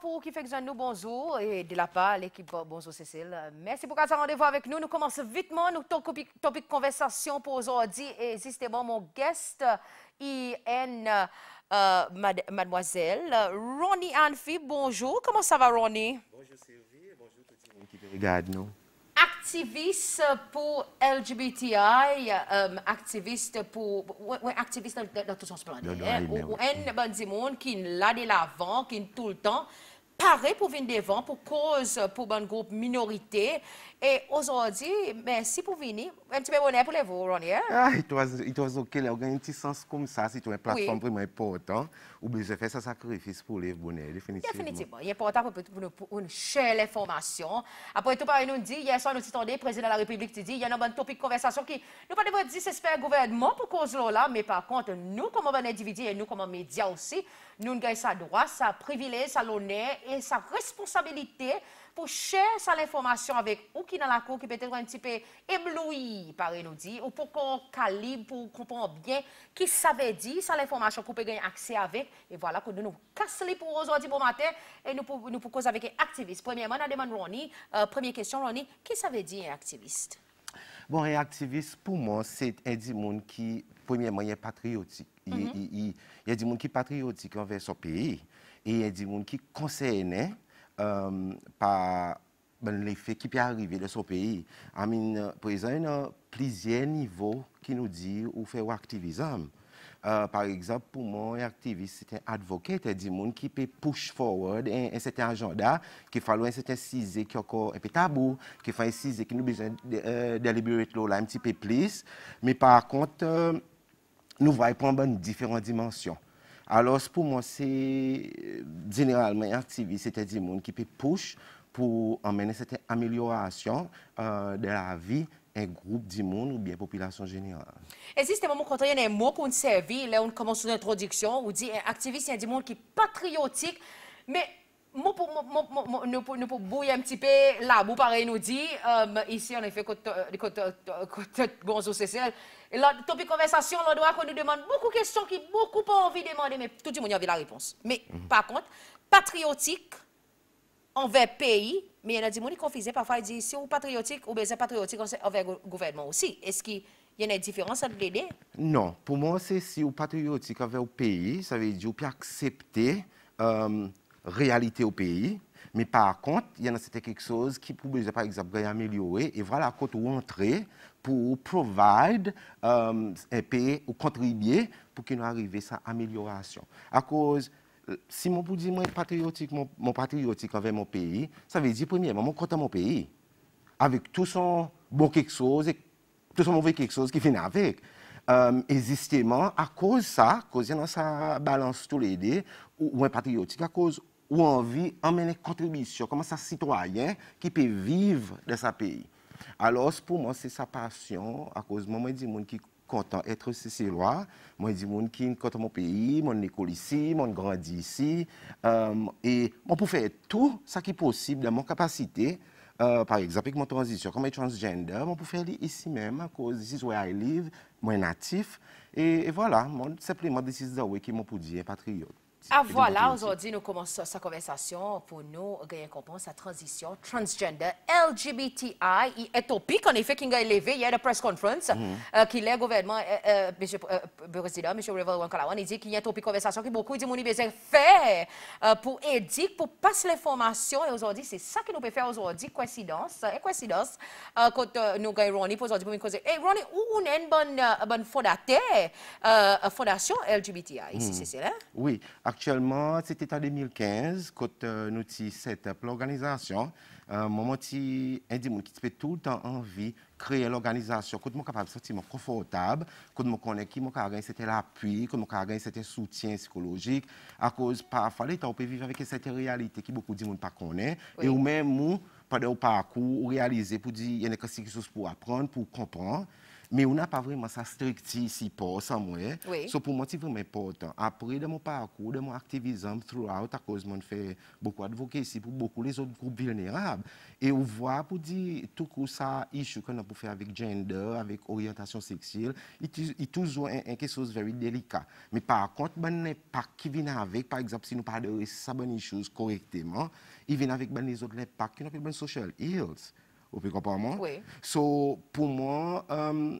pour qui fait que nous bonjour et de la part l'équipe bonjour Cécile. Merci pour ce rendez-vous avec nous. Nous commençons vitement nous topic, topic conversation pour aujourd'hui et justement mon guest IN euh, mademoiselle Ronnie Anfi. Bonjour, comment ça va Ronnie Bonjour Sylvie, bonjour tout le monde qui regarde nous activiste pour LGBTI, euh, activiste pour... Oui, activiste dans, dans, tout son splendide. Ou un bon qui l'a de l'avant, qui tout le temps paré pour venir devant, pour cause, pour un groupe minorité. Et aujourd'hui, merci pour venir. Un petit peu bonheur pour les vous, Ronnie. Hein? Ah, il was, was OK. Il a un petit sens comme ça. C'est une plateforme vraiment importante. Ou bien, je fais ce sacrifice pour les bonheurs, définitivement. Définitivement. Il est important pour, nous une chère l'information. Après tout, il nous dit, hier soir, nous t'entendons, le président de la République tu dit, il y a un bon topic de conversation qui, nous ne de pas dire, c'est ce gouvernement pour cause là, mais par contre, nous, comme un individu et nous, comme un média aussi, Nou ngey sa dwa, sa privilez, sa loner, e sa responsabilite pou chè sa l'informasyon avèk ou ki nan la kou ki pè tèdre un tipe emloui, pare nou di, ou pou kon kalib pou koupon bien ki sa vè di sa l'informasyon pou pè gèy akse avèk, e vwala kou nou nou kass li pou ozodi pou matè, e nou pou koz avèk e aktivist. Premye man, a deman Roni, euh, premye kèsyon, Roni, ki sa vè di e aktivist? Bon, e aktivist pou man, se et di moun ki, premye man, e patriotik, e akse Yè di moun ki patriotik anve so peyi, e yè di moun ki konseyne um, pa l'efe ki pey arive de so peyi. Amin, pou yon plizye nivou ki nou di ou fe wak tivizam. Uh, par egzap pou moun, yon aktivist se te advokate, yon di moun ki pey push forward en e sete ajanda ki falou en sete size ki yo ko epi tabou, ki falou en size ki nou bizen euh, deliberate lola mtipe plis. Me par akont, euh, nous voyons prendre différentes dimensions. Alors, pour moi, c'est euh, généralement activiste, c'est-à-dire monde qui peut push pour amener cette amélioration euh, de la vie un groupe du ou bien population générale. Existe un moment quand il y a un mot qu'on servit, là on commence une introduction, on dit un activiste, il un monde qui est patriotique, mais moi, pour, nous, pour, un petit peu, là, vous pareil nous dit, euh, ici, en effet, côté Gonzo Cécile, la topic conversation, on doit qu'on nous demande beaucoup de questions qui beaucoup pas envie de demander, mais tout le monde avait la réponse. Mais mhm. par contre, patriotique envers pays, mais il y en a des gens qui confisent parfois, ils disent, si vous patriotique, ou bien patriotique envers le gouvernement aussi. Est-ce qu'il y en a une différence entre les deux? Non, pour moi, c'est si vous patriotique envers le pays, ça veut dire que vous accepter... Euh, réalité au pays. Mais par contre, il y en a quelque chose qui pouvait, par exemple, améliorer. Et voilà, quand on rentrer pour provide euh, un pays ou contribuer pour qu'il nous arrive à amélioration. À cause, si mon pour dire, moi, patriotique, mon, patriotique avec mon pays, ça veut dire, premièrement, mon compte à mon pays. Avec tout son bon quelque chose et tout son mauvais quelque chose qui vient avec. Euh, existement, à cause de ça, à cause de ça balance tous les deux, ou, ou un patriotique, à cause ou envie d'emmener contribution, comme un citoyen qui peut vivre dans sa pays. Alors, pour moi, c'est sa passion, à cause de moi, je dis monde qui content d'être citoyen. Moi, je dis qui content mon pays, mon école ici, mon grandi ici. Euh, et moi, pour faire tout ce qui est possible dans mon capacité, euh, par exemple, avec mon transition, comme je transgender, moi, pour faire ici même, à cause de ici où je live, moi, natif. Et, voilà, moi, simplement, this is the qui m'ont pour dire patriote. Ah voilà, aujourd'hui nous commençons sa conversation pour nous, Gayen comprend sa transition transgender LGBTI. et est topique en effet y a élevé hier la press conference mhm. euh, qui le gouvernement, euh, euh monsieur le euh, président, monsieur Reval Wankalawan, il dit qu'il y a une topique conversation qui beaucoup de monde besoin faire pour aider, pour passer l'information et aujourd'hui c'est ça que nous pouvons faire aujourd'hui, coïncidence, et hein, coïncidence, quand nous gagnons Ronnie pour aujourd'hui pour nous dire, hey Ronnie, où est une bonne, bonne la fondation LGBTI, ici, mhm. c'est là? Oui. Actuellement, c'était en 2015 quand nous avons cette organisation. Euh, euh moment qui un tout le temps envie de créer l'organisation, quand je capable de sentir confortable, quand je connais qui je c'était l'appui, quand je gagné c'était soutien psychologique à cause parfois les peut vivre avec cette réalité qui beaucoup de monde pas connaissent. oui. et ou même pendant le parcours réaliser pour dire qu'il y a des chose pour apprendre, pour comprendre mais on n'a pas vraiment ça strict ici pour ça moi. Hein. Oui. pour moi, c'est vraiment important. Après, de mon parcours, de mon activisme throughout, à cause que je fait beaucoup ici, pour beaucoup les autres groupes vulnérables. Et on voit pour dire tout que ça, issue qu'on a pour faire avec gender, avec orientation sexuelle, il toujours quelque chose de délicat. Mais par contre, ben, n'est pas qui vient avec, par exemple, si nous parlons de ça, bonne chose correctement, il vient avec ben, les autres, les pas qui ont ben, social oui. So, pour moi, euh,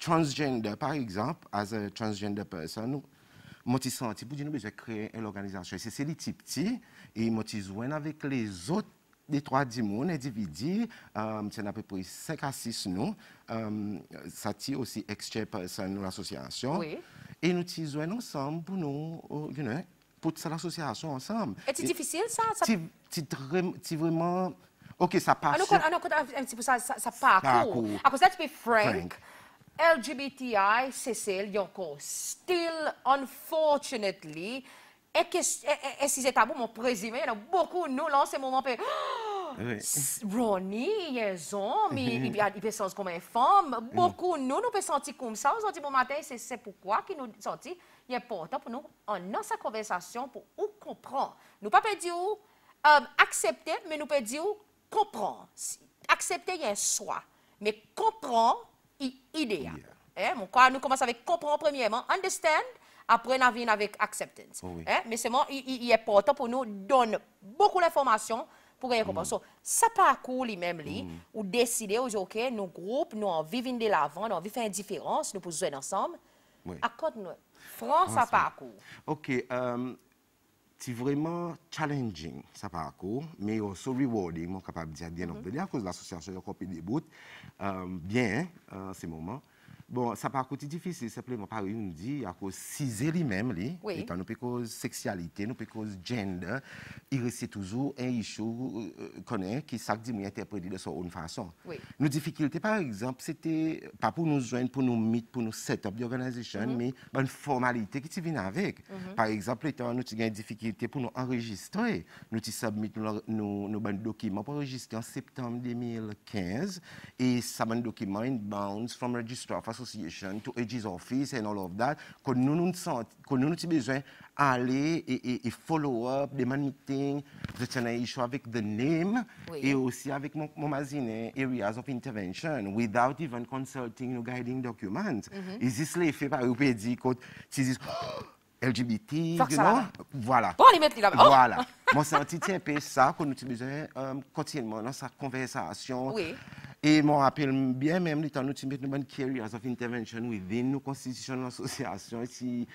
transgender, par exemple, as a transgender person, moi, je senti pour nous j'ai créé une organisation. C'est c'est type petit et moi, je avec les autres des trois dix individus, euh, c'est à peu près 5 à 6 nous, euh, ça tire aussi extra personne l'association. Et nous tisons ensemble pour nous, euh, you know, pour l'association ensemble. Et c'est difficile ça? ça... C'est vraiment OK, ça passe. Alors, un petit ça, ça, ça parcours. À c'est ça, tu ah, peux frank. LGBTI, Cécile, ils encore still, unfortunately, et si c'est tabou, mon président, il y a beaucoup nous, là, c'est moment, ah Ronnie, il hommes, homme, mhm. il, peut se sentir comme une femme. Mhm. Beaucoup nous, nous peut sentir comme ça. On dit bon matin, c'est pourquoi qui nous sorti. Il est important pour nous, on notre conversation pour nous comprendre. Nous pas dire euh, accepter, mais nous peut dire comprend, accepter, y a un soi, mais comprend, il idéal. Eh, mon quoi, nous commençons avec comprendre premièrement, understand, après on vient avec acceptance. Oh eh, mais c'est il, il, est important pour nous, donne beaucoup d'informations pour gagner comprendre. Mm. ça parcours lui-même, lui, mm. ou décider, OK, nos groupes, nous en vivons de l'avant, nous en vivons une différence, nous pouvons jouer ensemble. Oui. nous, France, France à OK. Euh, c'est vraiment challenging, ça parcours, mais aussi rewarding, mon capable de dire, bien mm -hmm. à cause de l'association de des bouts Euh, bien, hein, à ces moments. Bon, ça pas côté difficile, simplement par une dit, à cause ciser lui-même, lui, oui. étant nous cause sexualité, nous cause gender, il reste toujours un issue connaît euh, qui s'agit de interprété de sa façon. Nos difficultés, par exemple, c'était pas pour nous joindre, pour nous mettre, pour nous set-up d'organisation, mhm. mais une formalité qui vient avec. Mhm. Par exemple, étant nous avons des difficulté pour nous enregistrer, nous submit nos nous, documents pour enregistrer en septembre 2015, et ça, un document inbound from registrar, association to AG's office and all of that, que nous nous que nous avons besoin d'aller et, et, et, follow up, demand meeting, de tiens issue avec the name oui. et aussi avec mon, mon magazine areas of intervention without even consulting nos guiding documents. Mm -hmm. Et si fait par vous pouvez dire que LGBT, you voilà. on y met là. Oh! Voilà. Mon un peu ça qu'on utilise euh, continuellement dans sa conversation. Oui. Et mon rappelle bien même, il nous avons une bonne areas of intervention within nos constitutional association. Si,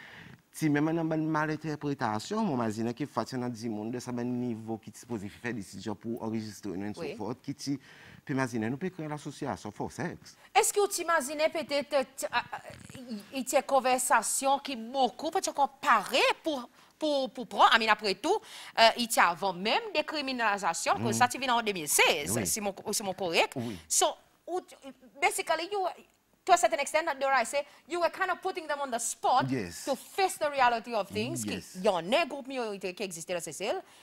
si même on a une malinterprétation, mon mazine, qui est fatiguant dans le monde, ça a un niveau qui est de faire des décisions pour enregistrer une autre sorte Oui. Puis imaginez, nous pouvons créer l'association faux sexe. Est-ce que vous imaginez peut-être euh, euh, il y a des conversation qui beaucoup peut comparer pour, pour, pour prendre, après tout, euh, il y a avant même des criminalisations, mm. ça, tu viens en 2016, oui. si mon si correct. Oui. Donc, you to a certain extent, that I say, you were kind of putting them on the spot to face the reality of mm, things. Il yes. y a un groupe minorité qui existait dans ces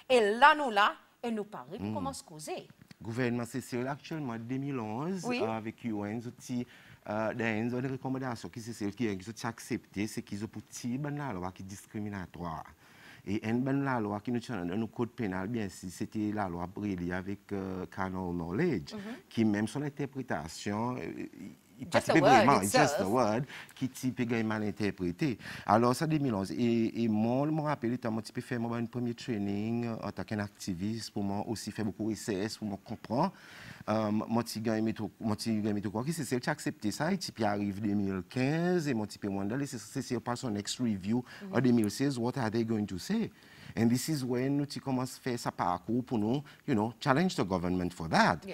et là, nous, là, et nous parlons, mm. comment se causer gouvernement CCL actuellement 2011 avec une outil euh, des recommandations qui celle qui est c'est qu'ils ont pour une loi qui est discriminatoire et une bonne la loi qui nous tient dans le code pénal bien si c'était la loi Brilly avec euh, Canon Knowledge mhm. qui même son interprétation euh, pas que word, it's just a word qui est mal interprété. Alors, ça 2011. Et, mon moi, je me rappelle, je me fait un premier training euh, en tant qu'activiste pour moi aussi faire beaucoup SES pour moi comprendre. Euh, mon petit gars, qui c'est celle qui a accepté ça. Et puis, arrive 2015 et mon me peu, c'est pas son next review en 2016. Mm-hmm. What are they going to say? And this is when nou ti komanse fè sa parakou pou nou, you know, challenge the government for that.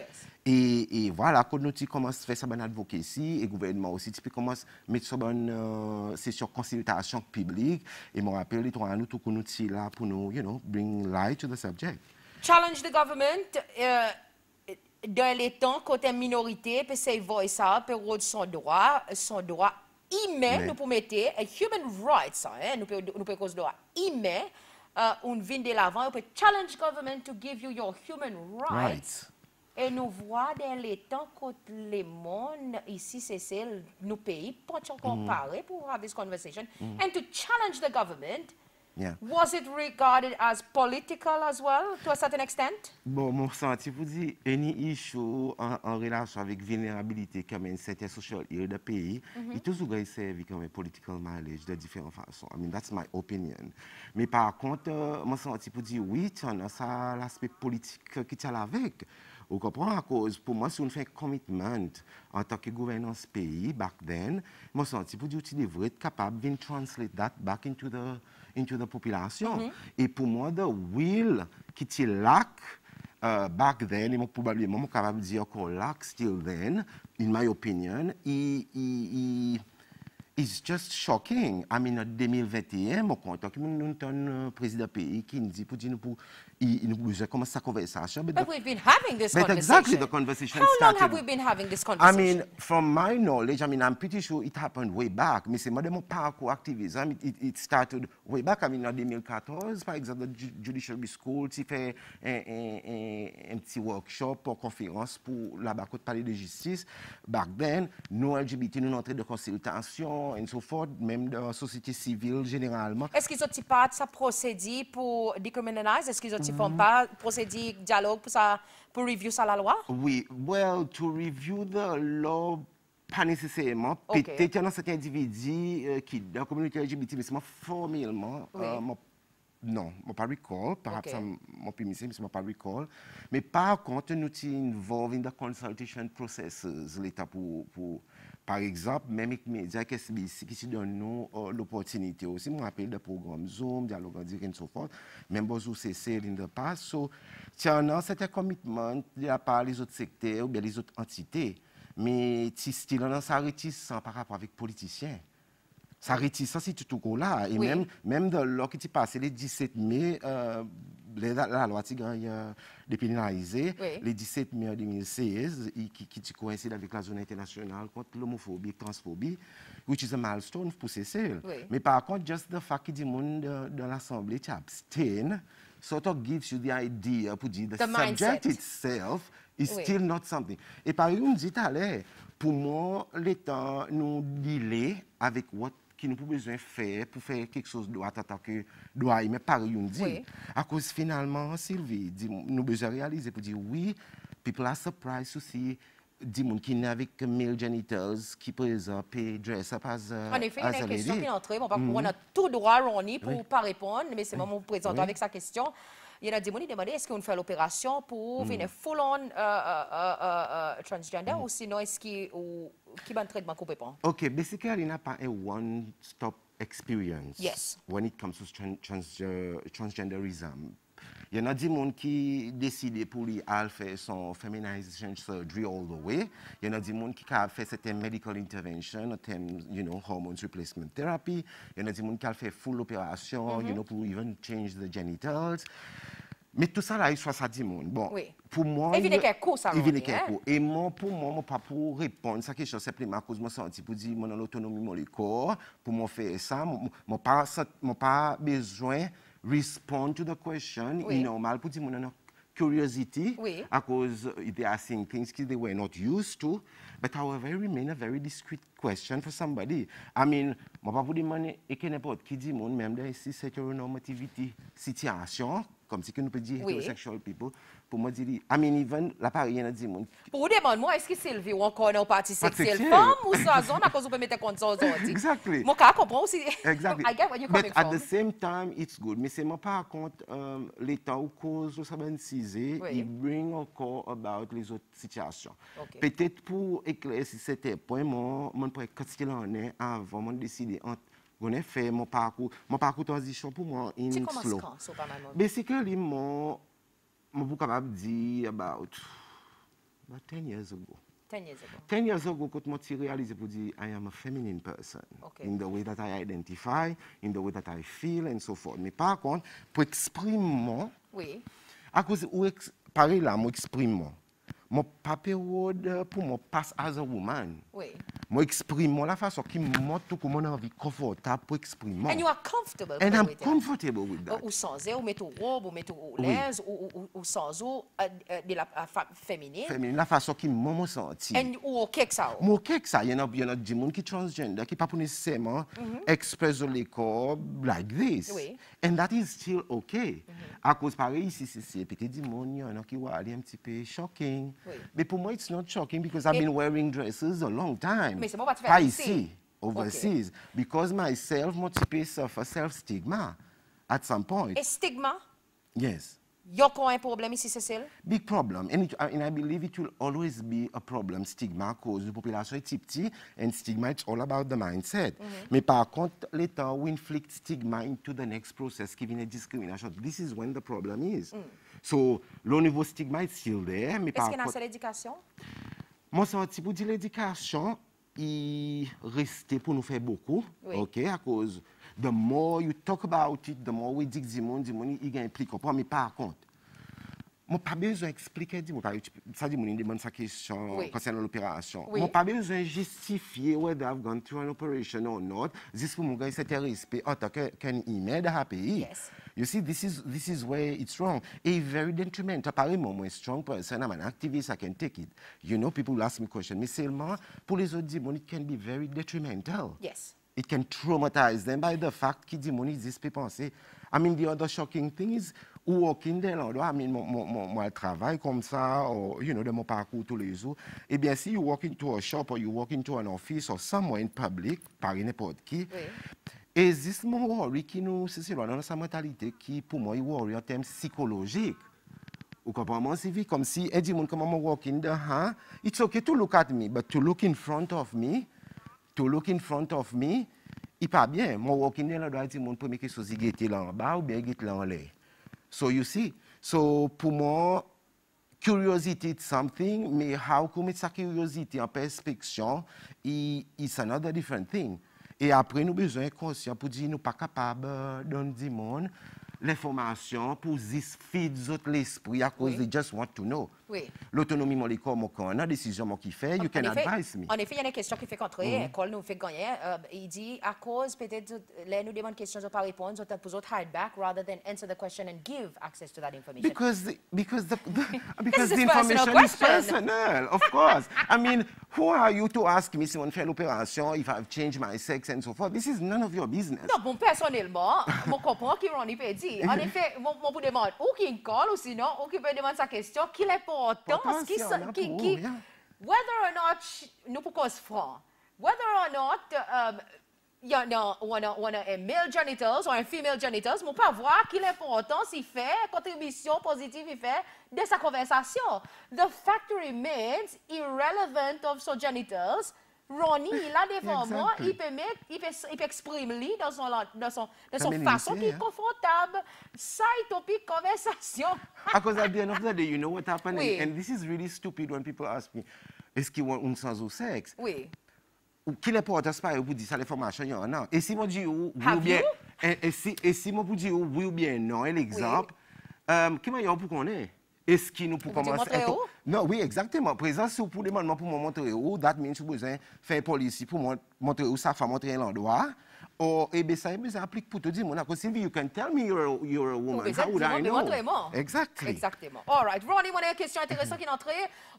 E wala, kou nou ti komanse fè sa ban advokési, e gouvenman osi ti pè komanse met euh, sa ban sèsyo konsilitasyon piblik, e mou apel, lè ton anou tou kou nou ti la pou nou, you know, bring light to the subject. Challenge the government, euh, dè lè tan kote minorite, pè se y voye sa, pè rode son dowa, son dowa imè, nou pou mette, human rights, nou pe kose dowa imè, ou euh, n vin de lavan, ou pe challenge government to give you your human rights, e nou vwa den le tan kot le moun, isi se se nou peyi, pou an kon pare, pou have this conversation, mm. and to challenge the government, Was it regarded as political as well, to a certain extent? Bon, monsant, ti pou di, any issue an relasyon avik venerabilite kemen se te sosyal ye de peyi, itou sou gwen se evi kemen political mileage de diferent fason. I mean, that's my opinion. Me par akonte, euh, monsant, ti pou di, oui, ti an an sa l'aspek politik ki euh, t'al avik. Ou kompran akouz, pou monsan, sou nou fèk komitment an takye gouvenan se peyi, back then, monsant, ti pou di, ou ti devre et kapab vin translate that back into the... into the population. Mm-hmm. Et pour moi, the will qui était lac, uh, back then, et moi, probablement, je capable de dire encore lac still then, in my opinion, il, it's just shocking. I mean, en 2021, mon compte, nous avons un euh, président pays qui nous dit pour dire nous pour you know, we just come a conversation. But, but the, we've been having this but conversation. exactly the conversation How started. long have we been having this conversation? I mean, from my knowledge, I mean, I'm pretty sure it happened way back. Mais c'est madame parkour activism. It, it, started way back, I mean, en 2014, par exemple, the judicial School, tu fait un, un, petit workshop pour conférence pour la Bacote Palais de Justice. Back then, nous, LGBT, nous entrons de consultation et so forth, même de la société civile généralement. Est-ce qu'ils ont parti sa procédure pour décriminaliser? Est-ce qu'ils ont ils ne font pas procéder dialogue pour, ça, pour review ça la loi? Oui, well, to review the law, pas nécessairement. Peut-être qu'il y a certains individus euh, qui, dans la communauté LGBT, mais moi, formellement, euh, oui. euh, non, je ne pas recall. Perhaps je ne me mais pas recall. Mais par contre, nous sommes involved in the consultation processes, l'État pour, pour par exemple, même les médias qui se donnent euh, l'opportunité aussi, moi, appelle le programme Zoom, dialogue en direct et même si c'est linde l'une de passe. So, tiens, c'est un commitment de la part autres secteurs ou bien les autres entités, mais style un sa réticence par rapport avec politiciens. Sa réticence, c'est tout là. Et même, même de l'heure qui est passé, le 17 mai, euh, la loi qui a été le 17 mai 2016, qui, qui coïncide avec la zone internationale contre l'homophobie transphobie, which is a milestone pour cesser. Mais par contre, juste le fait que du monde euh, dans l'Assemblée abstain, sort of gives you the idea pour dire the, le subject itself is still not something. Et par exemple, pour moi, l'État temps nous dealer avec what qui nous pour besoin de faire pour faire quelque chose de attaquer doit mais pas rien dit à cause finalement Sylvie dit, nous besoin réaliser pour dire oui people are surprised aussi des gens qui sont avec male genitals qui présentent et dress up as a, euh, En effet, il y a une question qui est entrée. On, mhm. on a tout droit, Ronnie, pour ne pas répondre, mais c'est moi qui vous présente avec sa question. Il y a des gens qui demandent est-ce qu'on fait l'opération pour mm. venir full-on euh, euh, transgender mhm. ou sinon est-ce qu'on qui va basically, il a pas un one-stop experience yes. when it comes to euh, transgenderism. Il y en a des gens qui décident pour lui faire son feminization surgery all the way. Il y en a des gens qui ont fait certaines medical intervention, hormones you know, hormones replacement therapy. Il y en a des qui fait full opération, mm-hmm. you know, pour even change the genitals. Mais tout ça, là, il 70 personnes. Bon, oui. pour moi... Il vient quelques cours, ça. Il vient quelques hein? cours. Et moi, pour moi, mon pas pour répondre, ça, quelque chose, simplement, cause mon senti, pour dire, mon autonomie, mon corps, pour moi faire ça, mon pas, mon pas besoin respond to the question, oui. il normal pour dire, mon non, curiosity, oui. à cause, they are seeing things that they were not used to, but however, it remain a very discreet question for somebody. I mean, mon pas pour demander, et que n'importe qui dit, mon, même là, ici, c'est une normativité, situation, Kom si ki nou pe di heterosexual people, pou mwen di li, I mean even la pa riyen a di mwen. Pou ou deman mwen, eski selvi wankon nou pati seksel, pou mwen sa zon akon sou pe metek kont sa zon. Exactly. Mwen ka a kompran ou si, I get what you're coming from. At the same time, it's good. Mwen se mwen pa akont le ta wakon sou sa ben seize, yi bring akon about le zot sityasyon. Petet pou ekler si se te pwè mwen, mwen pou ek katske lanen avon, mwen deside ant. Gwene fe, mwen pa akou, mwen pa akou toazishan pou mwen in slow. Ti komas kan so pa mwen moun? Besike li mwen, mwen pou kabab di about ten years ago. Ten years ago. Ten years ago, kote mwen ti realize pou di, I am a feminine person. In the way that I identify, in the way that I feel, and so forth. Mwen pa akon, pou eksprim mwen. Oui. Akouzi, pare la mwen eksprim mwen. Mwen pape word pou mwen pas as a woman. Oui. Oui. Moi exprime la façon qui montre comment on envie confortable pour exprimer. And you are comfortable. And I'm with comfortable that. with that. Ou sans ou mettre robe ou mettre au l'aise ou, ou, ou sans ou euh, euh, de la euh, féminine. Féminine la façon qui mon senti. And ou OK que ça. Moi OK que ça, il y en a il y en a des monde qui transgender qui pas pour nécessairement mm express le corps like this. Oui. And that is still okay. Mhm. À cause pareil ici c'est c'est petit du il y en a qui va aller un petit peu shocking. Mais pour moi it's not shocking because I've been wearing dresses a long time. Yon kon yon problem isi, Cecil? Big problem, and I believe it will always be a problem, stigma, kouz yon populasyon yon tip ti, and stigma yon all about the mindset. Me pa akont letan, we inflict stigma into the next process, kivine diskriminasyon, this is when the problem is. Mm. So, lo nivou stigma yon still there, me pa akont... Eske nan se l'edikasyon? Monsant, si pou di l'edikasyon... yi restè pou nou fè boko, ok, a kouz, the more you talk about it, the more we dik zi moun, zi moun yi gen plikop, pwami pa akont, Mwen pa bezo eksplike di, mwen pa bezo justifiye whether I've gone through an operation or not. Zis pou mwen gwey se teri ispe, otakè, ken imè de hape i. You see, this is where it's wrong. E very detrimental. Pare mwen mwen strong person, I'm an activist, I can take it. You know, people ask me question. Mwen se ilman, pou le zo di, mweni can be very detrimental. It can traumatize them by the fact ki di mweni zis pe panse. I mean, the other shocking thing is... ou aucun d'elles a mis mon, mon, mon, mon, travail comme ça, ou, oh, you know, de mon parcours tous les jours. Eh bien, si you walk into a shop or you walk into an office or somewhere in public, par n'importe qui, existe mon worry qui nous, c'est dans sa mentalité qui, pour moi, est worry en termes psychologiques. Ou comprenez-moi, c'est comme si, et dit comment mon walk in hein? the, huh? It's okay to look at me, but to look in front of me, to look in front of me, il pas bien. Mon walk in là, doit dire, mon premier qui est sous là en bas ou bien, il est là en l'air. So you see. So pou mwen, curiosity is something, me how come it's a curiosity, a perspeksyon, it's another different thing. E apre nou bezwen konsyon pou di nou pa kapab don di moun, l'information pour this feed zot l'esprit à cause oui. they just want to know. Oui. L'autonomie mon l'école mon quand on a décision mon qui fait, you can effet, advise me. En effet, il y a des questions qui fait contre mm -hmm. l'école nous fait gagner, euh, il dit à cause peut-être les nous demande questions on pas répondre, on pose autre hide back rather than answer the question and give access to that information. Because the, because the, the because the information personal is personal, of course. I mean who are you to ask me si on fait l'opération, if I've changed my sex and so forth? This is none of your business. Non, bon, personnellement, je comprends ce que Ronnie peut dire. En effet, je vous demande, ou qui call ou sinon, ou qui peut demander sa question, qui l'importance, qui... qui, qui yeah. Whether or not, nous pouvons se faire. whether or not... Um, Y a ou an, ou an a male janitor ou un female on peut voir qu'il est important s'il fait contribution positive il fait de sa conversation. The fact remains irrelevant of so janitors. Ronnie, il a des moments, il peut mettre, il peut, il peut exprimer lui dans son, dans son, dans son façon qui hein. est confortable. Ça est topic conversation. Because at the end of the day, you know what happened, oui. and, and this is really stupid when people ask me, est-ce qu'ils ont un sens au sexe? Oui. Ou ki le pou otaspare ou pou di sa le foma chanyo, nan. E si mou di ou, bou yon bien. Ha, bou? E, e si e mou pou di ou, bou non, euh, yon bien, nan, el ekzamp. E, ke mayon pou konen? E skin ou pou komanse? Mou di moun tre ou? Nan, oui, ekzakteman. Prezant, se ou pou demanman pou moun moun tre ou, dat men sou bozen fè polisi pou moun moun tre ou, sa fwa moun tre yon landwa. or oh, eh ben, ça applique pour te dire, Monaco, Sylvie, you can tell me you're a, you're a woman. How would I know? Exactly. Exactement. All right. Ronnie, mon question intéressante qui est entrée.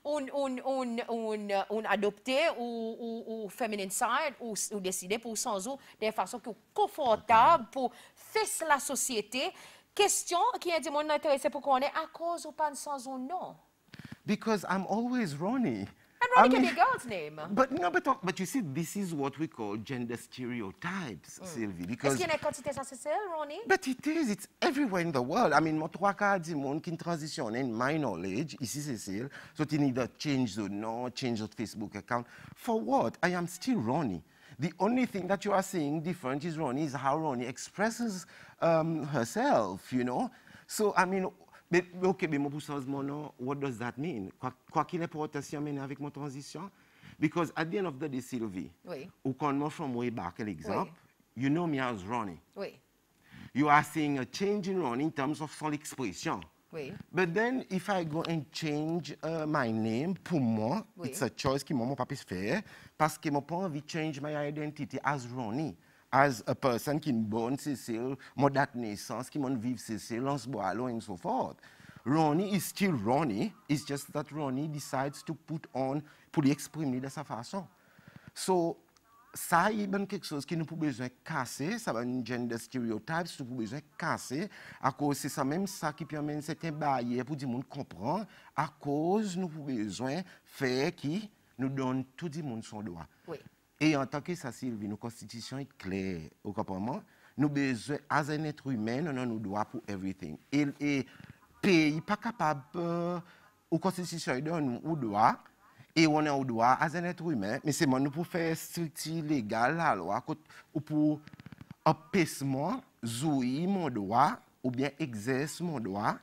Un, un, un, un, un adopté ou, ou, feminine side ou, ou décidé pour sans ou de façon confortable pour faire la société. Question qui est du intéressé pour qu'on est à cause ou pas sans ou non? Because I'm always Ronnie. And Ronnie I mean, can be a girl's name. But no, but, but you see, this is what we call gender stereotypes, mm. Sylvie, because... Est-ce qu'il y en a Ronnie? But it is, it's everywhere in the world. I mean, moi, trois quarts du monde qui transitionne, in my knowledge, ici, Cécile, so you need to change the no, change the Facebook account. For what? I am still Ronnie. The only thing that you are seeing different is Ronnie, is how Ronnie expresses um, herself, you know? So, I mean, Mais, ok, mais mon poussance, mon nom, what does that mean? Quoi, quoi qu'il importe, si on mène avec mon transition? Because at the end of the day, Sylvie, oui. ou quand moi, from way back, l'exemple, oui. you know me as Ronnie. Oui. You are seeing a change in Ronnie in terms of son expression. Oui. But then, if I go and change uh, my name, pour moi, oui. it's a choice que moi, mon papi faire, parce que moi, pas envie change my identity as Ronnie. as a person qui est born Cécile, mon date de naissance, qui mon vive Cécile, on se boit et so forth. Ronnie is still Ronnie, it's just that Ronnie decides to put on pour l'exprimer de sa façon. So, ça, c'est y quelque chose qui nous a besoin casser, ça va une gender stereotypes, nous avons besoin casser, à cause c'est ça même ça qui permet de barrières pour que le monde comprenne, à cause nous avons besoin faire qui nous donne tout le monde son droit. Oui. Et en tant que ça, Sylvie, nos constitutions sont claires. au comportement. Nous besoin, as un être humain, nous avons droit pour everything. Et le pays pas capable, euh, aux constitutions, il donne nous droit. Et on a un droit, as un être humain, mais c'est moi, nous pour faire strictement légale, la loi, ou pour empêchement, jouer mon droit, ou bien exercer mon droit,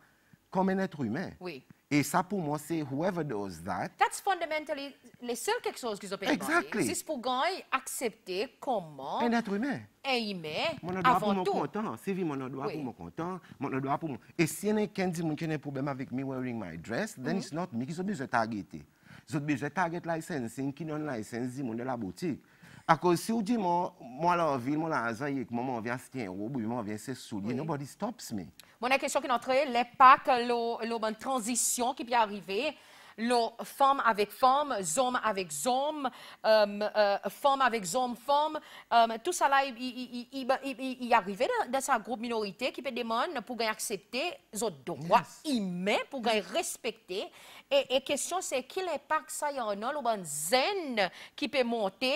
comme un être humain. Oui. E sa pou mwen se, whoever does that... That's fundamentally, le sel kek sos ki zo pe yon manye. Exactly. Si se pou gany aksepte, koman... En etre yon men. En yon men, avan tou. Mwen an do a pou mwen kontan. Se vi mwen an do a pou mwen kontan. Mwen an do a pou mwen... E si ene ken di mwen kenen poubem avik me wearing my dress, then mhm. it's not me ki zo bi je tagete. Zo bi je taget lisen, si ene ki non lisen, si mwen de la boutique. À cause si vous dites, moi, moi, là, en ville, moi, là, en zan, que moi, on vient se tenir au moi, on vient se soulier, nobody stops me. Bon, la question qui est entrée, les packs, la transition qui vient arriver, l'homme femme avec femme, homme avec homme, euh, euh, femme avec homme, femme, euh, tout ça là, il, il, dans, sa groupe minorité qui peut demander pour gagner accepter les autres droits yes. humains, pour gagner respecter. Et, et question, c'est quel impact ça y en a, l'eau zen qui peut monter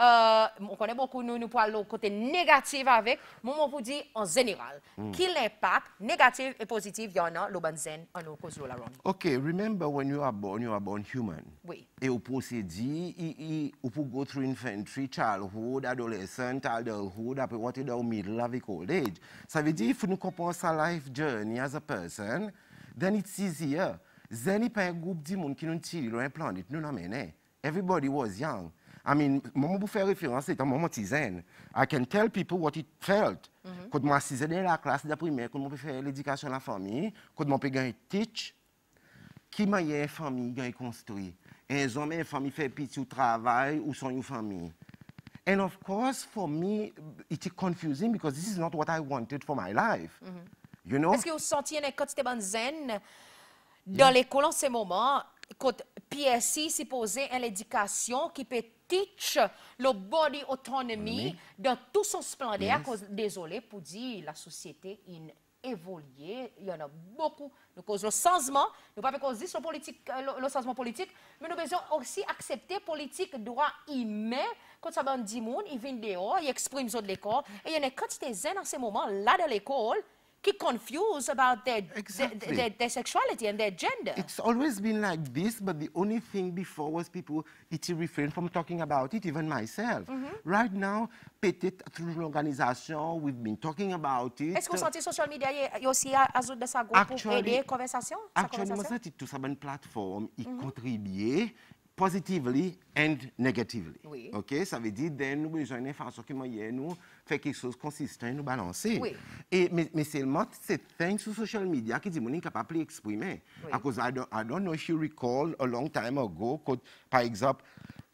euh, on connaît beaucoup, nous, nous parlons côté négatif avec, on pour dire en général, mm. quel impact négatif et positif il y en a, le zen, en nous causant la ronde. OK, remember when you are born, you are born human. Oui. Et au procédé, ou pour go through infancy, childhood, adolescence, adulthood, après what you do, middle, avec old age. Ça veut dire, if nous comprenons sa life journey as a person, then it's easier. Zeni pa un groupe de monde qui nous tire, un planète, nous mené, Everybody was young. I mean, moment vous faire référence, c'est un moment tisane. I can tell people what it felt. Mm-hmm. Quand moi dans la classe de primaire, quand moi faire l'éducation à la famille, quand moi peux gagner teach, qui m'a une eh, famille gagne construit. Un homme et famille fait petit travail ou sont une famille. And of course, for me, it's confusing because this is not what I wanted for my life. Mm -hmm. You know? Est-ce que vous sentiez quand c'était zen dans yeah. l'école en ce moment, quand PSI, s'est posé une éducation qui peut teach le body autonomy dans tout son splendeur. désolé pour dire, la société in évolué. il y en a beaucoup. Nous causons le changement, nous pas causer sur politique, euh, le, changement politique, mais nous devons aussi accepter politique droit humain. Quand ça va dit monde, il viennent dehors, ils expriment autres de l'école, et il y en a quantité zen en ce moment là de l'école get confused about their, exactly. their, their, their, sexuality and their gender. It's always been like this, but the only thing before was people it refrain from talking about it, even myself. Mm -hmm. Right now, petit through an organization, we've been talking about it. Est-ce que vous sentez social media y aussi ajouté ça pour aider conversation? Actually, moi senti tout ça bonne plateforme, y mm-hmm. contribuer positively and negatively. Oui. OK, ça veut dire de nous besoin d'informations qui moyennent nous fait quelque chose de consistant et nous balancer. Oui. Et, mais, mais seulement c'est thanks sur social media qui dit n'est capable d'exprimer. Oui. À cause, I don't, I don't know if you recall a long time ago, quand, par exemple,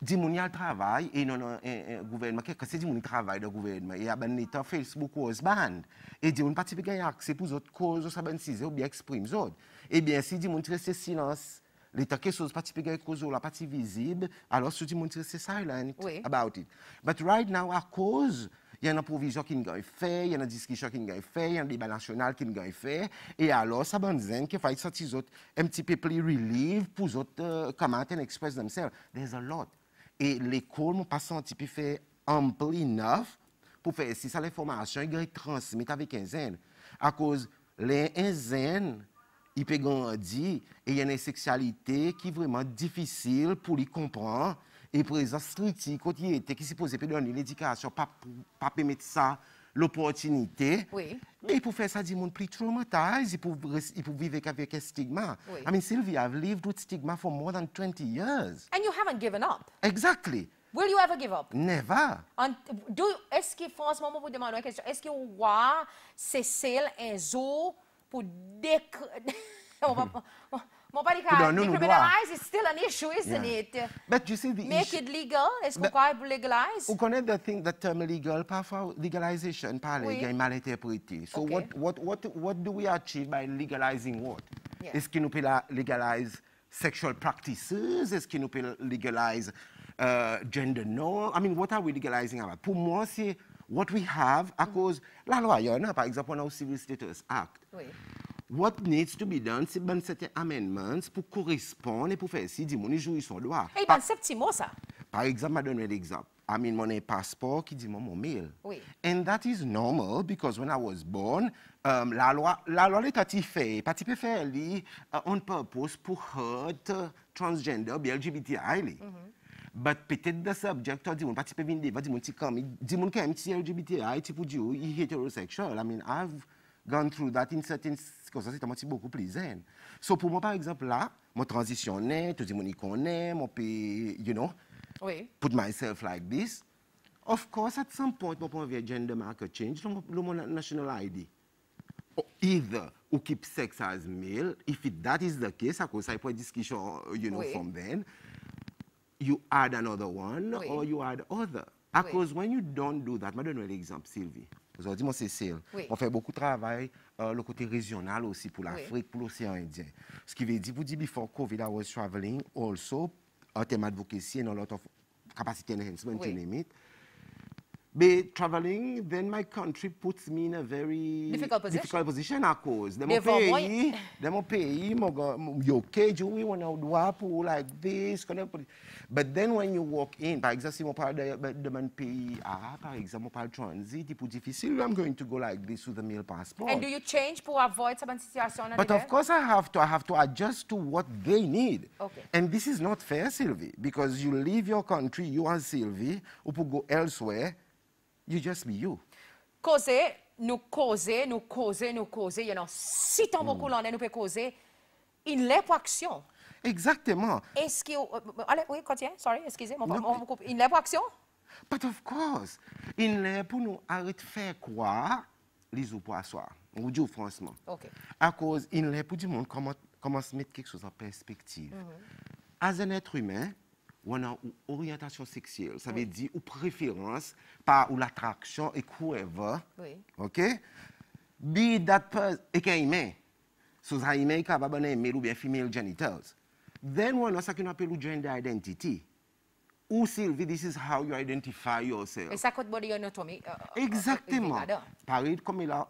Dimouni al travail et non un gouvernement qui c'est Dimouni travail le gouvernement et a ben l'état Facebook ou ban et Dimouni pas type accès pour d'autres causes ça ben ou bien exprime autres et eh bien si Dimouni reste silence l'état quelque chose particulier, type gagne cause la partie visible alors si Dimouni c'est silent about it but right now à cause Y an approvizyo ki n gay fe, y an diskisho ki n gay fe, y an liba nasyonal ki n gay fe, e alo sa ban zen ke fay sati zot m tipi pli relive pou zot kaman euh, ten ekspres demsel. There's a lot. E le kol m pa santi pi fe ample enough pou fe esi sa le formasyon y gay transmit avik en zen. A koz le en zen, y pe gandhi, e y en en seksyalite ki vreman difisil pou li kompran et présence critique, côté qui est pour donner l'éducation, pas, pas permettre ça, l'opportunité. Oui. Mais pour faire ça, des gens plus traumatisés, pour, pour vivre avec un stigma. Oui. I mean, Sylvie, I've lived with stigma for more than 20 years. And you haven't given up. Exactly. Will you ever give up? Never. Est-ce qu'il faut en ce moment vous demander une question? Est-ce que vous voyez Cécile un jour pour décrire... Mobarika, decriminalize is still an issue, isn't yeah. it? But you see the Make issue, it legal, est-ce qu'on peut légaliser? On connaît the thing, the term legal, parfois legalization, par oui. il mal interprété. So okay. what, what, what, what do we achieve by legalizing what? Yeah. Est-ce qu'il nous peut légaliser sexual practices? Est-ce qu'il nous peut légaliser uh, gender norm? I mean, what are we legalizing about? Pour moi, c'est what we have à mm -hmm. cause... La loi, il y en a, par exemple, on a au Civil Status Act. Oui. What needs to be done, se ben sete amenmant pou korispon e pou fe esi, di moun e jou yi son lwa. E eh, yi pansep ti mou sa? Par exemple, ma denwe l'exemple. A min moun e paspok, di moun mou mil. Oui. And that is normal, because when I was born, um, la lwa, la lwa euh, li pati fe, pati pe fe li, on purpose pou hurt transgender bi LGBTi li. But peti de sa, di moun pati pe vin li, va di moun ti komi, di moun ke mti LGBTi, ti pou di ou yi heteroseksual, a min, I've... gone through that in certaines circonstances, c'est un beaucoup plus zen. So, pour moi, par exemple, là, mon transitionné, tout le monde connaît, mon pays, you know, oui. put myself like this. Of course, at some point, mon point de gender marker change, mon national ID. Oh, either you keep sex as male, if it, that is the case, à cause say for discussion, you know, from then, you add another one or you add other. Because when you don't do that, je vais donner exemple, Sylvie. Vous avez dit, moi, Cécile, hein. on fait beaucoup de travail, euh, le côté régional aussi, pour l'Afrique, pour l'océan Indien. Ce qui veut dire, vous dites, before COVID, I was traveling also, en thème advocacy and a lot of capacity enhancement, oui. be traveling, then my country puts me in a very difficult position. Difficult position a cause. Demo pays, demo pays, yoke, juu, wana udwapu, like this. But then when you walk in, par example, si mon par de mon pay. A, par exemple, par transit, it's difficult. I'm going to go like this with a meal passport. And do you change to avoid some situation? But of course I have to. I have to adjust to what they need. Okay. And this is not fair, Sylvie, because you leave your country, you are Sylvie, upu go elsewhere, You just be you. Koze, nou koze, nou koze, nou koze, yon an si tan bokou lanen nou pe koze, in lè pou aksyon. Eksaktèman. Eski ou, ale, oui, kotien, sorry, eskize, in lè pou aksyon. But of course, in lè pou nou arit fè kwa, li zou pou aswa, ou di ou fransman. Ok. A koz in lè pou di moun koman se met kek chouz an perspektiv. Mm-hmm. As en etre humè, ou an ou orientasyon seksyel. Sa oui. ve di ou preferans pa ou l'attraksyon e koueva. Oui. Ok? Bi dat pez, e ken imen. So sa imen a babane male ou bien female genitals. Then on a ça qu'on appelle une « gender identity. Ou Sylvie, this is how you identify yourself. ça, c'est kote body anatomy. Euh, euh, euh, Exactement. Par exemple, comme il a,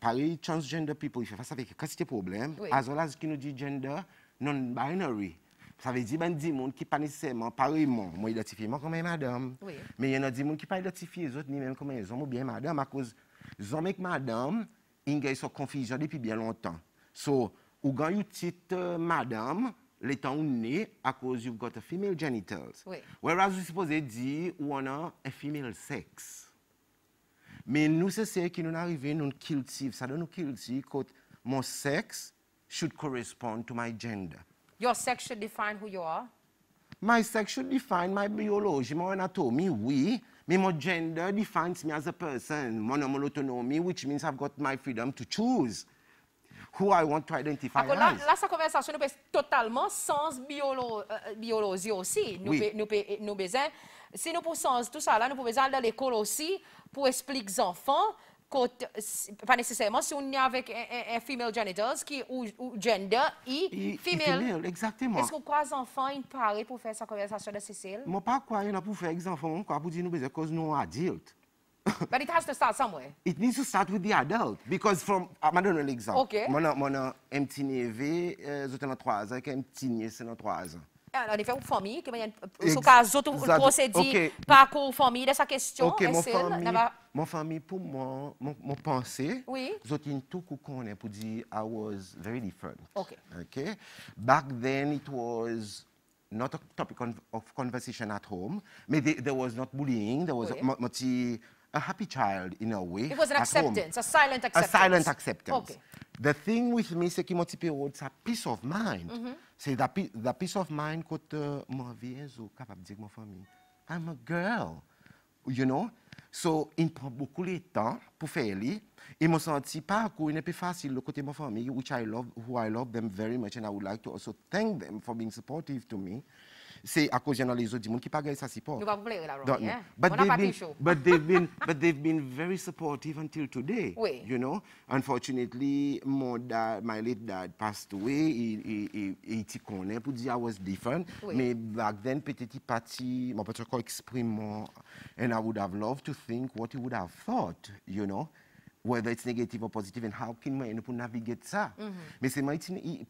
Pari, transgender people, il faut fasa vek kastite des oui. as well as qui nous dit gender non-binary. Sa ve di ben di moun ki pa niseyman, pari moun, moun identifiye moun komey madam. Oui. Men yon nan di moun ki pa identifiye zot ni men komey zon mou bie madam. A kouz zon mek madam, in gey so konfijan depi bie lontan. So, ou gan yon tit euh, madam, le tan ou ne, a kouz you've got a female genital. Oui. Whereas, ou se pose di, ou anan a female sex. Men nou se se ki nou nareve, nou kilti, sa de nou kilti, kout moun sex should correspond to my gender. Oui. Your sex should define who you are. My sex should define my biology, my anatomy, oui. Mais gender defines me as a person, mon homo autonomy, which means I've got my freedom to choose who I want to identify Aco, as. Là, sa conversation nous totalement sens biolo, euh, biologie aussi. Nous oui. nous, nous, nous, nous si nous pour sens tout ça là, nous pouvons aller dans l'école aussi pour expliquer aux enfants pa nese seman si ou ni avek e female janitors ki ou gender i female. Ese kon kwa zanfan in pare pou fe sa konversasyon de Sesele? Mo pa kwa yon ap pou fe ek zanfan mwen kwa pou di nou beze kwa nou adult. But it has to start somewhere. It needs to start with the adult. Because from, amadon ah, nou l'exemple. Mwen an em ti neve, zote nan troazan, ek an em ti nye se nan troazan. An, an e fè ou fòmi, sou ka zotou kò se di pa kò ou fòmi de sa kèstyon. Ok, mò fòmi pou mò pansè, zotin tout kò konè pou di I was very different. Back then it was not a topic of conversation at home, but there was not bullying, there was a lot of... a happy child in a way. It was an acceptance, home. a silent acceptance. A silent acceptance. Okay. The thing with me, c'est qu'il m'a dit, c'est a peace of mind. Mm -hmm. C'est la, la peace of mind quand euh, moi vieille ou capable I'm a girl, you know. So, in prend beaucoup de temps pour faire lui. Et me sentis pas que n'est plus facile le côté de ma famille, which I love, who I love them very much, and I would like to also thank them for being supportive to me c'est à cause d'un les autres monde qui pas gagné sa support. Nous pas vous là, Romy. Hein? But they've been, but they've been, but they've been very supportive until today. Oui. You know, unfortunately, my dad, my late dad passed away. Il était pour dire I was different. Oui. Mais back then, petit parti, mon petit corps exprime and I would have loved to think what he would have thought. You know. whether it's negative or positive, and how can we navigate sa? Mese mwen,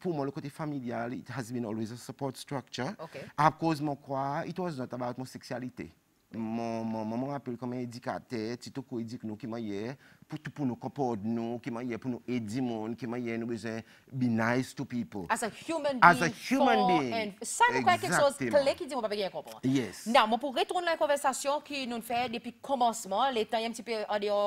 pou mwen le kote familial, it has been always a support structure. A ap koz mwen kwa, it was not about mwen seksyalite. Mwen apel kwa mwen edikate, tito kwen edik nou ki mwen ye, pou nou kopo od nou, ki ma ye pou nou edi moun, ki ma ye nou beze be nice to people. As a human being. Sa nou kwenye kek sos kle ki di moun pa be genye kopo. Yes. Nan, moun pou retoun la konversasyon ki nou fè depi komosman, le tanye mtipi adeo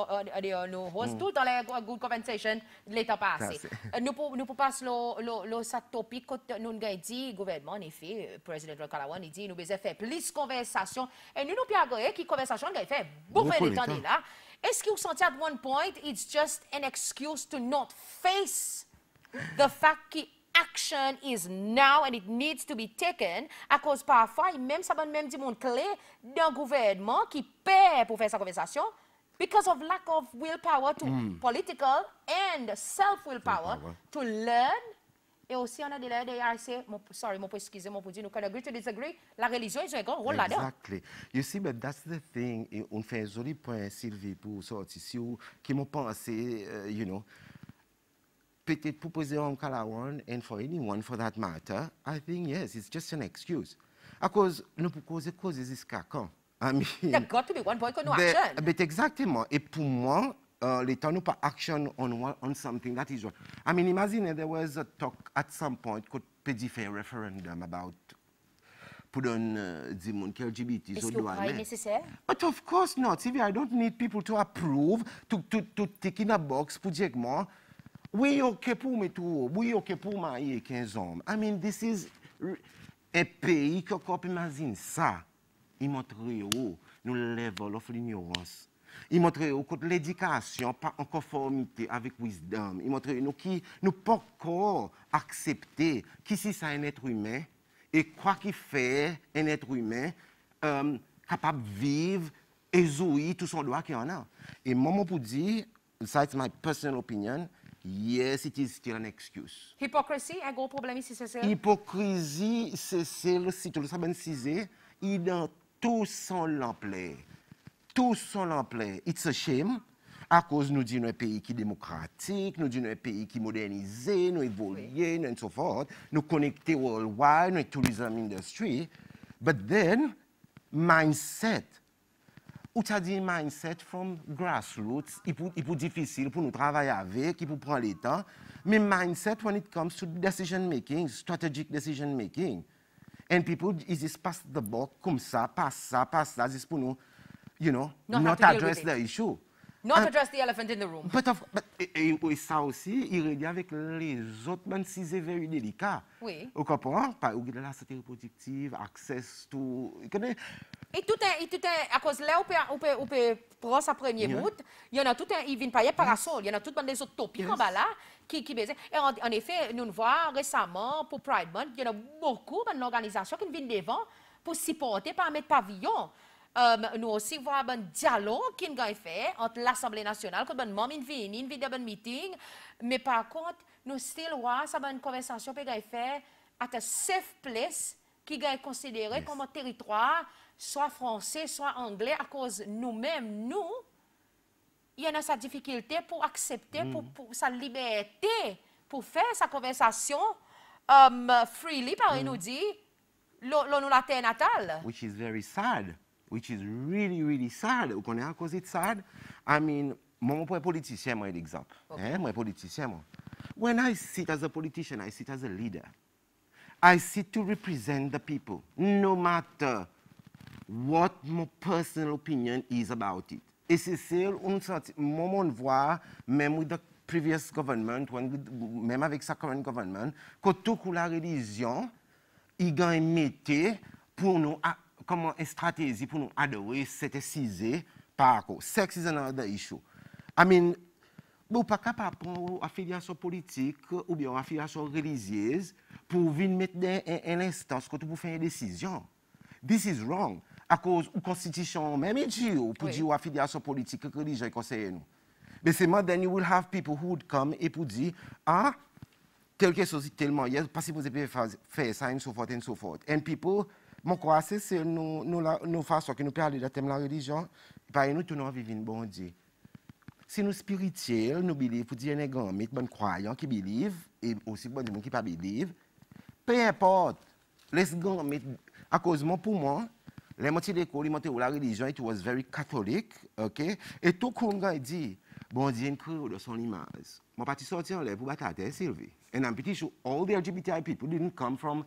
nou hoz, toutan la good konversasyon, leta pa ase. Nou pou pas lo satopi kote nou nge di, gouvernement ni fi, euh, Presidente Rokalawan ni di, nou beze fè plis konversasyon, e nou nou pi agwe ki konversasyon nge fè bou fè ni tan di la. Bou pou leta. excuse at one point it's just an excuse to not face the fact that action is now and it needs to be taken à cause parfois, même ça donne même du monde clé d'un gouvernement qui paie pour faire sa conversation because of lack of willpower to mm. political and self-willpower to learn Et aussi, on a des IRC, sorry, mon excusez moi pour dire, nous can agree to disagree. La religion, joue un grand rôle là-dedans. Exactly. You see, but that's the thing. Un on fait un joli point, Sylvie, pour sortir ici, qui m'ont pensé, uh, you know, peut-être pour poser en Kalawan, and for anyone for that matter, I think, yes, it's just an excuse. À cause, nous pouvons causer, causer jusqu'à quand? I mean, There got to be one point no action. But exactement. Et pour moi, uh, le tanupa action on, one, on something, that is what. I mean, imagine there was a talk at some point called a referendum about put on uh, the moon LGBT. Is it necessary? But of course not. If I don't need people to approve, to, to, to tick in a box, project more. Oui, ok pour mes to. We ok pour marier 15 hommes. I mean, this is a pays que, imagine ça, il montre oh, le level of ignorance. Il montre que l'éducation n'est pas en conformité avec wisdom. Il montre nous qui nous pas encore accepter qui si c'est un être humain et quoi qu'il fait un être humain euh, capable de vivre et jouer tout son droits qu'il en a. Et moment pour dire, ça c'est ma personal opinion, Yes, it is still excuse. Hypocrisie, un gros problème ici, c'est ça Hypocrisie, c'est si tu le sais bien, c'est dans tout son l'ampleur. Tous sont plein. It's a shame. À cause, nous disons, un pays qui est démocratique, nous disons, un pays qui est modernisé, nous évoluons, nous et so forth. Nous connectés worldwide, nous tourisme, industry. But then, mindset. Ou t'as dit mindset from grassroots, il est difficile pour nous travailler avec, il peut prendre le temps. Mais mindset when it comes to decision making, strategic decision making. And people, is disent past the box comme ça, pas ça, pas ça, c'est pour nous. You know, not address the issue. Not address the elephant in the room. Et eh, eh, ça aussi, il réunit avec les autres, même si z'est vers une hélicat. Oui. Ou kapourant, pa ou gilè la satire productive, access, tout. Et tout un, à cause lè, ou pe pran sa premier mout, yon a tout un, y vin pa yè parasol, yon a tout un des autres topik en bas la, ki bezè. En effet, nou nou vwa, récemment, pou Pride Month, yon a moukou, yon nan l'organizasyon ki vin devan, pou siponte par met pavillon. Nou osi vwa ban diyalo kin gay fe ante l'Assemblée Nationale kon ban mom in vini, in vini de ban miting me par kont nou stil wwa sa ban konvensasyon pe gay fe at a safe place ki gay konsidere konman teritwa swa Fransè, swa Anglè akòz nou men nou yè nan sa difikilte pou aksepte, mm. pou sa libeté pou fe sa konvensasyon euh, freely pari mm. nou di lò nou la te natal which is very sad which is really, really sad. Vous connaissez à cause de sad? I mean, moi, je suis politicien, moi, d'exemple. Okay. Eh? Moi, politicien, moi. When I sit as a politician, I sit as a leader. I sit to represent the people, no matter what my personal opinion is about it. Et c'est ça, moi, on voit, même with the previous government, même avec sa current government, que tout toute la religion, il a pour nous à koman en stratezi pou nou adowe se te size par akou. Sex is another issue. I mean, ou pa kapap pou ou afiliasyon politik ou biyon afiliasyon religyez pou vin metnen en enstans kote pou fè yon desisyon. This is wrong. Akou ou konstitisyon mèm eti ou pou di ou afiliasyon politik ke li jay konseye nou. Ben seman, then you will have people who would come eti pou di ah, telke sosit telman yè pasi pou zepè fè sa and so forth and so forth. And people... Mwen kwa se se nou fasyon ki nou pe ale da tem la relyjon, pa e nou tou nou avivin bon di. Se nou spirite, nou biliv, pou di ene gen anmet bon kwayan ki biliv, e osi bon di mwen ki pa biliv, pe epot, les gen anmet akozman pou mwen, le mwati dekou li mwate ou la relyjon, it was very katholik, e tou kon gen di, bon di ene kre ou do son imaz. Mwen pati soti anle pou batate, e Sylvie. And I'm pretty sure all the LGBTI people didn't come from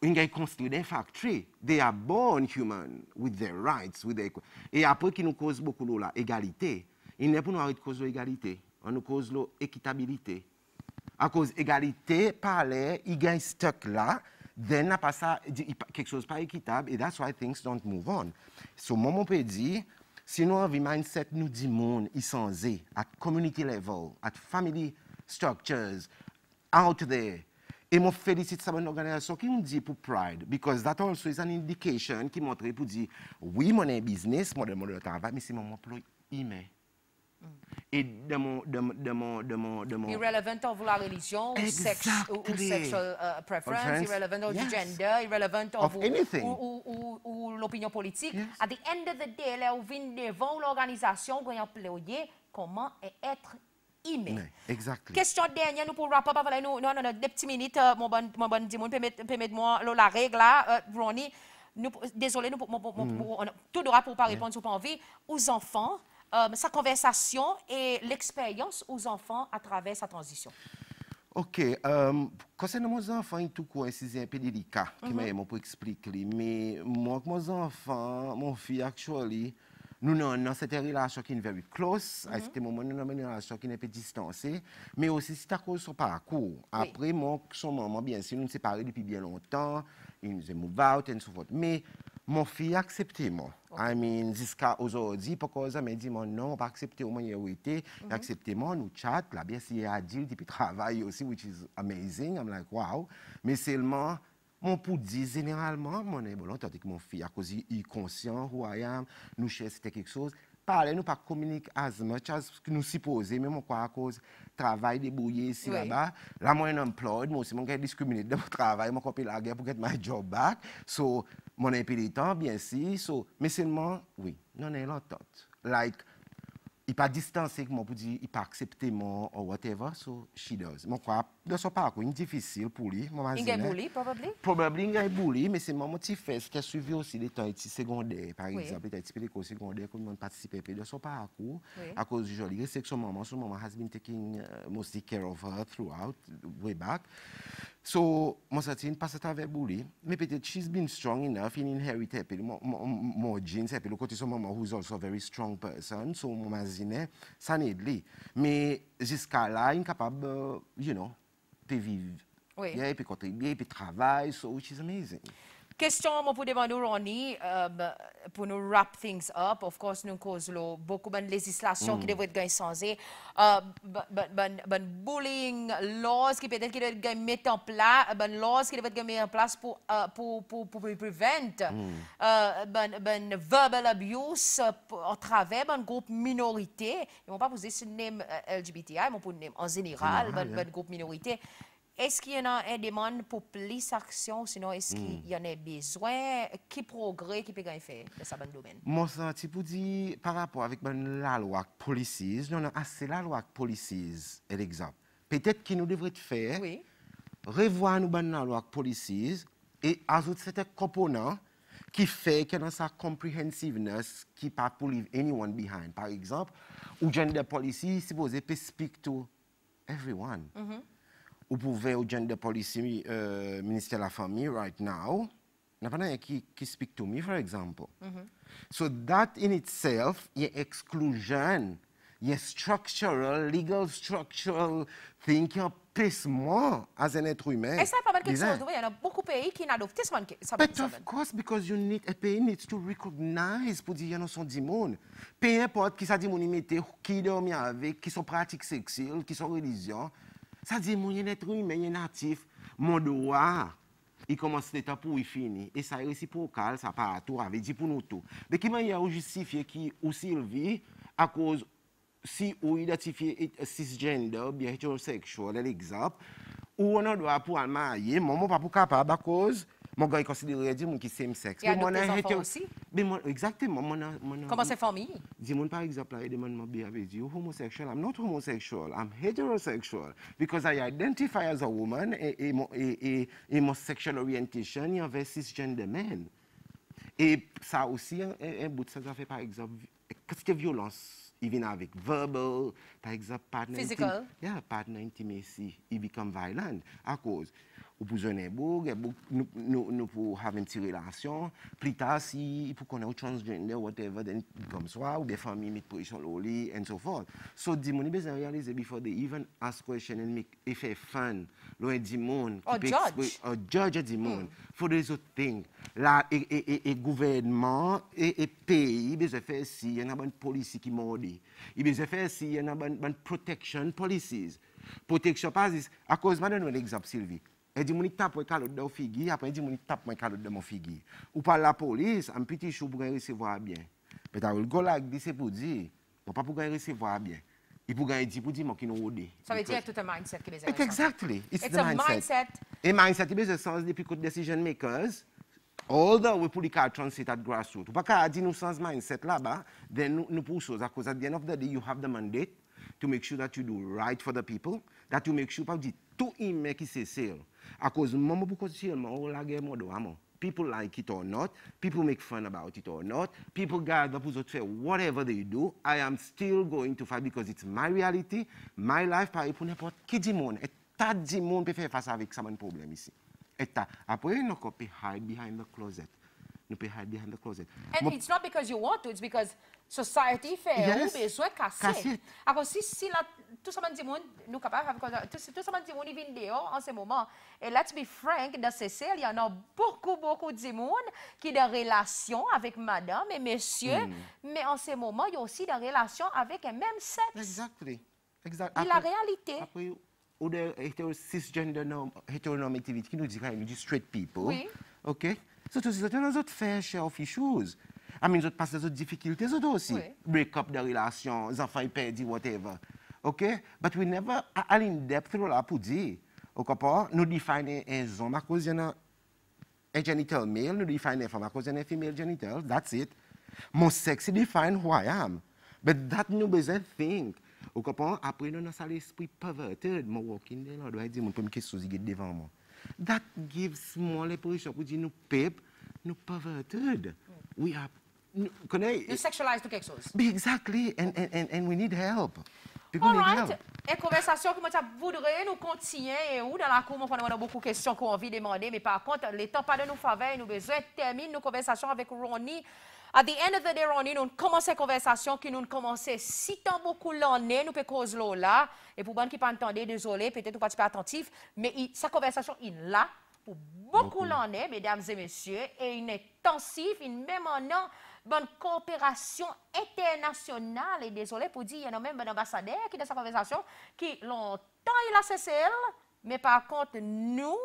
When ingaikonstitui de their factory, They are born human with their rights. With their... E apoi qui nous cause beaucoup la égalité, il n'est pas nous cause l'égalité, on nous cause l'équitabilité. À cause égalité, parler, il gagne stock là, then pas ça, quelque chose pas équitable, and that's why things don't move on. So, moment peut dire, si nous avons mindset, nous dit monde, ils sont at community level, at family structures, out there, Et je félicite cette organisation qui me dit pour Pride, because that also is an indication qui montre pour dire, oui, mon business, mon demande de travail, mais c'est mon emploi mm. Et de mon, de, de mon, de mon, de mon... Irrelevant of la religion, exactly. ou, sex, ou, ou sexual uh, euh, preference, irrelevant of yes. gender, irrelevant of, of anything. ou, ou, ou, ou l'opinion politique. Yes. At the end of the day, là, on vient devant l'organisation, on employer comment être mais Question dernière, nous pour rappeler, nous, non, non, des petites minutes, euh, mon bon, mon bon Dimoun, permettez-moi la règle là, euh, Ronnie, nous, désolé, nous, mm. tout droit pour ne pas répondre, vous pas envie, aux enfants, euh, sa conversation et l'expérience aux enfants à travers sa transition. Ok, um, concernant mes enfants, il tout un hein, c'est un peu délicat, mm -hmm. qui mm-hmm. pour expliquer, mais moi, mes enfants, mon fils, actuellement, nous avons dans cette relation qui est très close, à mhm. ce moment nous avons une relation qui est un peu distancée, mais aussi c'est à cause de son parcours. Après, mon, son maman, bien sûr, nous sommes séparés depuis bien longtemps, ils nous ont move out et so Mais mon fille a accepté moi. Okay. I mean, jusqu'à aujourd'hui, pourquoi que m'a dit mon non, pas accepté au moins où était, mhm. accepté moi, nous chat, là, bien sûr, il y a adulte, depuis travail aussi, which is amazing. I'm like, wow. Mais seulement, Mwen pou di, zineralman, mwen e bon lantote ki mwen fi a kozi i konsyant, ou a yam, nou cheste kek sos, pale nou pa komunik as much as nou sipose, mwen mwen kwa a kozi travay, debouye, si la ba, la mwen en employ, mwen si mwen kek diskriminit, devon travay, mwen kopi la gen pou get my job back, so mwen e pili tan, biensi, so mesenman, oui, mwen e lantote. Like... il pas distancé moi pour dire il pas accepté mon ou whatever so she does mon quoi de son parcours difficile pour lui mon a est bully probablement probablement il bully mais c'est mon petit fesse qui a suivi aussi les temps études secondaires par exemple les études éco secondaires comme on participait de son parcours à cause du joli c'est que son maman son maman has been taking uh, mostly care of her throughout way back So most of the pastor bully. Maybe that she's been strong enough in inherit more, more, more genes Look at mama who's also a very strong person. So mama zine sanedli. Mais jusqu'à là incapable, you know, de vivre. Oui. Yeah, puis contribuer, puis travail. So which is amazing. Question mo pour demander Ronnie, um, pour nous wrap things up, of course, nous cause lo, beaucoup de législation mm. qui devrait être changer, uh, ben ben, ben, ben, bullying laws qui peut-être qui devrait être mettre en place, ben laws qui devrait être mettre en place pour, uh, pour, pour, pour, pour prevent mm. uh, ben, ben verbal abuse à euh, travers ben groupe minorité, ils vont pas poser ce nom LGBTI, mais pour en général, ben, hein. ben groupe minorité, est-ce qu'il y en a une demande pour plus d'actions, sinon est-ce qu'il hmm. y en a besoin? Quel progrès qui peut faire dans ce domaine? Mon senti pour dire, par rapport avec ben, la loi policies, nous avons assez la loi policies, exemple. Peut-être qu'il nous devrait faire, revoir ben, la loi policies et ajouter certains composants qui fait que dans sa comprehensiveness, qui pas laisser personne anyone behind. Par exemple, ou gender policy, supposé peut speak to everyone. Mm -hmm. ou pou ve ou gen euh, de polisi minister la fami right now, nan pa nan yon ki speak to mi, for example. Mhm. So that in itself, yon eksklujen, yon struktural, legal, struktural thing ki an pese mwa as en etru imen. E sa faman keksos do ve, yon an bokou peyi ki nan dof tisman kek, saban-saban. But of course, because a peyi needs to recognize pou di yon an son di moun. Peye pot ki sa di moun imete, ki dormi avik, ki son pratik seksil, ki son relisyon, Ça dit, mon être humain est natif, mon droit, il commence l'état pour il finit. Et ça est pour calme, ça part à tout, avait dit pour nous tout. Mais qui m'a justifié qui, ou le vit, à cause, si euh, ou identifié cisgender, bien hétérosexuel, l'exemple, ou on a droit pour marier, mon pas pour capable à cause, mon gars est considéré du monde qui same sexe. Il y a aussi exactement. Comment c'est famille? Dis-moi, par exemple, il demande mon behavior. homosexuel. Je homosexual? I'm not homosexual. I'm heterosexual. Because I identify as a woman et, et, et, mon sexual orientation est envers de men. Et ça aussi, un, un bout de ça, ça fait par exemple, qu'est-ce que violence? Il vient avec verbal, par exemple, partner. Physical. Yeah, partner intimacy. Il become violent à cause. Ou pou zwene bogue, nou pou have nti relasyon. Plita si pou kon nou transgender, whatever, den kom swa, ou defa mi mit posyon loli, and so forth. So di mouni bezan realize before they even ask question en mi e fe fan, lwen di moun. Ou judge. Ou judge di moun. Fou de zo thing. La e, e, e, e gouvenman, e peyi, bezan fe si yon aban polisi ki moudi. E bezan fe si yon aban protection polisis. Protection pasis. Akozman an wene egzap silvi. Et di moun tap wè kalot de ou après apre di moun tap wè kalot de mon figi. Ou par la police, un petit chou pou gen bien. Mais ta le l golag di se pou dire, wè pas pour gen bien. I pour gen di pour di moun qui nou wode. Ça veut dire tout un mindset ki bezè. exactly. It's, It's the a mindset. Et mindset ki bezè sens depi kout decision makers, Although we put the car transit at grassroots, but dire nous nuisance mindset là-bas, then nous poussons à cause at the end of the day, you have the mandate to make sure that you do right for the people. that you make sure about tout y met qui se say À cause maman beaucoup seulement on la guerre mode ah, maman. People like it or not, people make fun about it or not, people gather pour faire whatever they do, I am still going to fight because it's my reality, my life, pareil pour n'importe qui du monde. Et tas de monde peut faire face avec ça, mon problème ici. Et après, nous copy hide behind the closet. Nou peye hide behind the closet. And it's not because you want to, it's because society fè ou be souè kase. Akon si si la, tout sa man di moun nou kapav, tout sa man di moun i vin deyo an se mouman, let's be frank, da se sel, y an an poukou poukou di moun ki de relasyon avèk madam e mesye, hmm. me an se mouman, y osi de relasyon avèk e men seks. Exactly. Di la realite. Apo y ou de heteronormativit ki nou di kwa yon di straight people, ok, Zotou si zotou nan zot fè chè ou fi chouz. Amin, zot pasè zot difficultè, zotou osi. Break up de relasyon, zan fè yi pè di, whatever. Ok? But we never al in depth ro la pou di. Okopo, nou define en zon, makouz jenè genital male, nou define en femakouz jenè female genital, that's it. Mon seks yi define woy am. But dat nou bezè think. Okopo, apre nou nan sali espri povertèd, mon wokin de la, do yi di, moun pèm kè souzi git devan moun. That gives more appreciation Ou di nou pep, nou perverted mm. We have Nou eh, sexualize nou kek sos Exactly, and we need help Alright, e konversasyon Kouman chap voudre nou kontiyen e Ou dan la kouman, kouman nan boku kesyon Kou anvi demande, me par kont, le tan pa de nou fave Nou beze, termine nou konversasyon Avek Roni À la fin de the day, nous commençons conversation qui nous commençait si tant beaucoup l'année, nous peut cause là. Et pour ceux qui pas entendu, désolé, peut-être pas attentif, mais sa conversation, est là pour beaucoup, l'année, mesdames et messieurs, et une intensive, une même en bonne coopération internationale. Et désolé pour dire, il y a même un ambassadeur qui dans sa conversation, qui longtemps il a cessé, mais par contre, nous,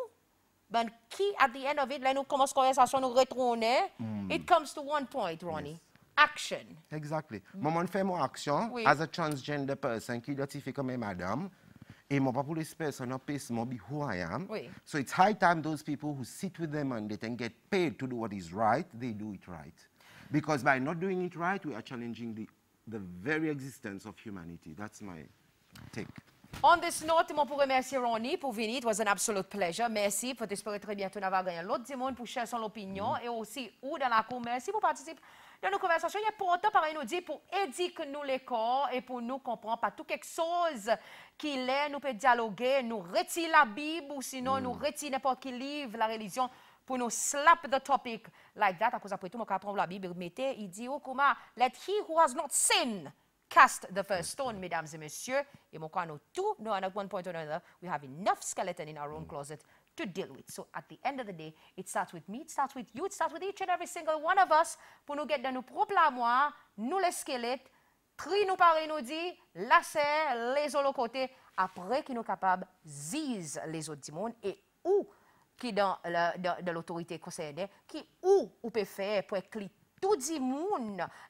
But key at the end of it, like nous commence conversation, nous retourner. Hmm. It comes to one point, Ronnie. Yes. Action. Exactly. Moi, mm. je fais mon action oui. as a transgender person qui identifie comme madame. Et mon papa, this person, not pays be who I am. Oui. So it's high time those people who sit with them and they get paid to do what is right, they do it right. Because by not doing it right, we are challenging the, the very existence of humanity. That's my take. On this note, je pour remercier Ronnie pour venir. It was an absolute pleasure. Merci. Pour espérer très bientôt d'avoir gagné l'autre du monde pour chercher son opinion mm-hmm. et aussi ou dans la cour. Merci pour participer dans nos conversations. Il est important par nous dire pour éduquer nous les corps et pour nous comprendre pas tout quelque chose qu'il est. Nous peut dialoguer, nous retirer la Bible ou sinon nous mm. retirer n'importe qui livre, la religion pour nous slap the topic like that. À cause après tout, mon carton la Bible mettez, il dit, oh, comment, let he who has not sinned Cast the first stone, mesdames et messieurs, et mon nous tout, no, and at one point or another, we have enough skeleton in our own mm. closet to deal with. So at the end of the day, it starts with me, it starts with you, it starts with each and every single one of us pour nous guider nos propres armoires, nous les squelettes, tri nous par nous dit, lasser les autres côtés, après qui nous capables, zise les autres monde et ou qui dans l'autorité concernée, qui ou on peut faire pour cliquer tout di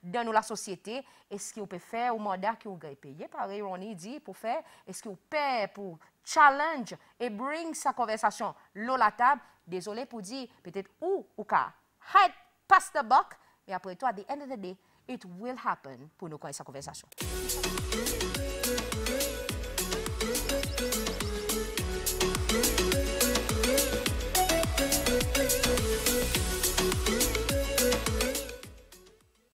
dans la société société est-ce peut peut faire ou mandat ki ou par payer pare pour dit pour faire est-ce qu'on peut pour challenge et bring sa conversation l'eau la table désolé pour dire peut-être ou ou ka, hide past the buck, mais après tout à the end of the day, it will happen pour nous connaître sa conversation